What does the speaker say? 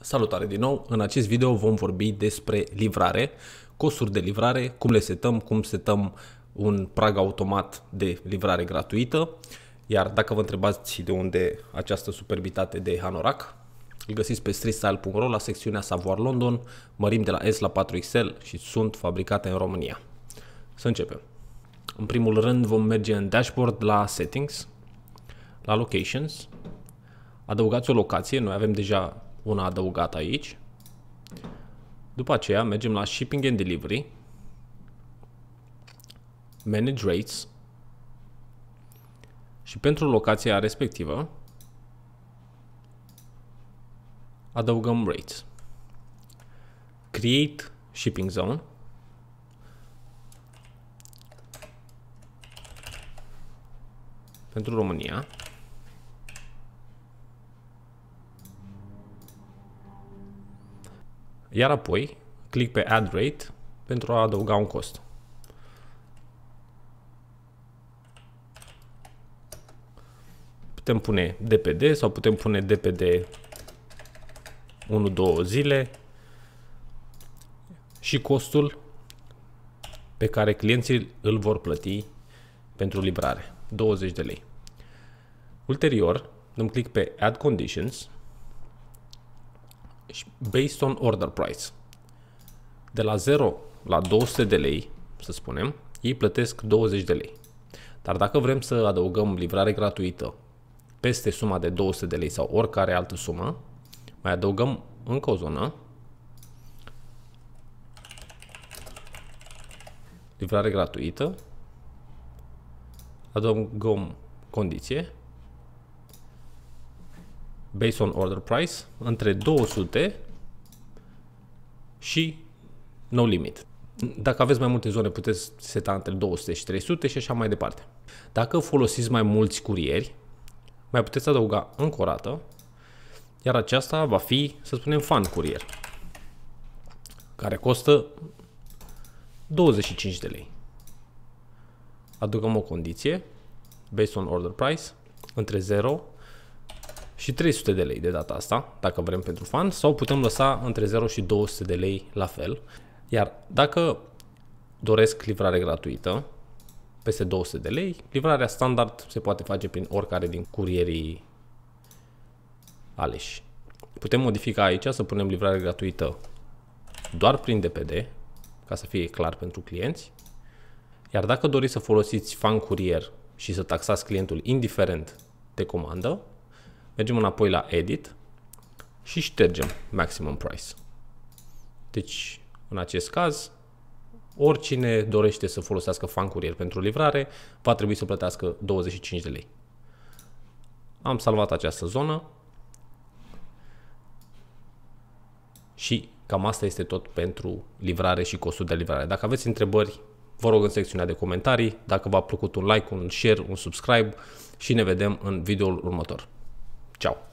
Salutare din nou! În acest video vom vorbi despre livrare, costuri de livrare, cum le setăm, cum setăm un prag automat de livrare gratuită. Iar dacă vă întrebați de unde această superbitate de Hanorac, îl găsiți pe streetstyle.ro la secțiunea Savoir London, mărim de la S la 4XL și sunt fabricate în România. Să începem! În primul rând vom merge în dashboard la settings, la locations, adăugați o locație, noi avem deja una adăugată aici. După aceea mergem la Shipping and Delivery, Manage Rates și pentru locația respectivă adăugăm Rates. Create Shipping Zone pentru România Iar apoi clic pe Add Rate pentru a adăuga un cost. Putem pune DPD sau putem pune DPD 1-2 zile și costul pe care clienții îl vor plăti pentru livrare 20 de lei. Ulterior, dăm click pe Add Conditions based on order price. De la 0 la 200 de lei, să spunem, ei plătesc 20 de lei. Dar dacă vrem să adăugăm livrare gratuită peste suma de 200 de lei sau oricare altă sumă, mai adăugăm încă o zonă, livrare gratuită, adăugăm condiție based on order price între 200 și no limit. Dacă aveți mai multe zone, puteți seta între 200 și 300 și așa mai departe. Dacă folosiți mai mulți curieri, mai puteți adăuga încă o rată, iar aceasta va fi, să spunem, fan curier, care costă 25 de lei. Adăugăm o condiție, based on order price, între 0 și 300 de lei de data asta, dacă vrem pentru fan, sau putem lăsa între 0 și 200 de lei la fel. Iar dacă doresc livrare gratuită, peste 200 de lei, livrarea standard se poate face prin oricare din curierii aleși. Putem modifica aici să punem livrare gratuită doar prin DPD, ca să fie clar pentru clienți. Iar dacă doriți să folosiți fan curier și să taxați clientul indiferent de comandă, Mergem înapoi la Edit și ștergem Maximum Price. Deci, în acest caz, oricine dorește să folosească fan courier pentru livrare, va trebui să plătească 25 de lei. Am salvat această zonă și cam asta este tot pentru livrare și costul de livrare. Dacă aveți întrebări, vă rog în secțiunea de comentarii, dacă v-a plăcut un like, un share, un subscribe și ne vedem în videoul următor. Ciao.